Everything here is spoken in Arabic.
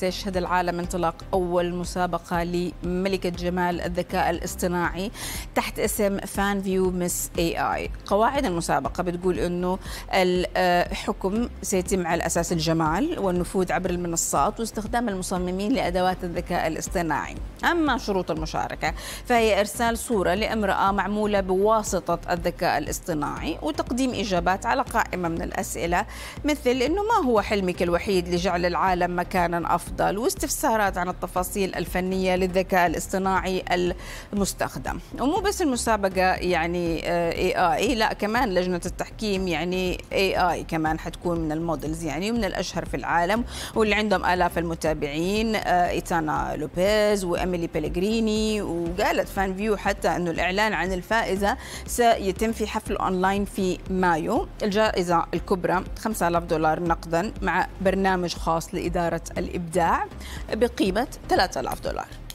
سيشهد العالم انطلاق أول مسابقة لملكة جمال الذكاء الاصطناعي تحت اسم فان فيو مس اي اي قواعد المسابقة بتقول أنه الحكم سيتم على أساس الجمال والنفوذ عبر المنصات واستخدام المصممين لأدوات الذكاء الاصطناعي أما شروط المشاركة فهي إرسال صورة لامرأة معمولة بواسطة الذكاء الاصطناعي وتقديم إجابات على قائمة من الأسئلة مثل أنه ما هو حلمك الوحيد لجعل العالم مكانا أفضل واستفسارات عن التفاصيل الفنية للذكاء الاصطناعي المستخدم ومو بس المسابقة يعني اي آه، اي لا كمان لجنة التحكيم يعني اي اي كمان حتكون من المودلز يعني ومن الأشهر في العالم واللي عندهم آلاف المتابعين آه، إيتانا لوبيز وأم أميلي بيليغريني وقالت فان فيو حتى أنه الإعلان عن الفائزة سيتم في حفل أونلاين في مايو الجائزة الكبرى 5000 دولار نقدا مع برنامج خاص لإدارة الإبداع بقيمة 3000 دولار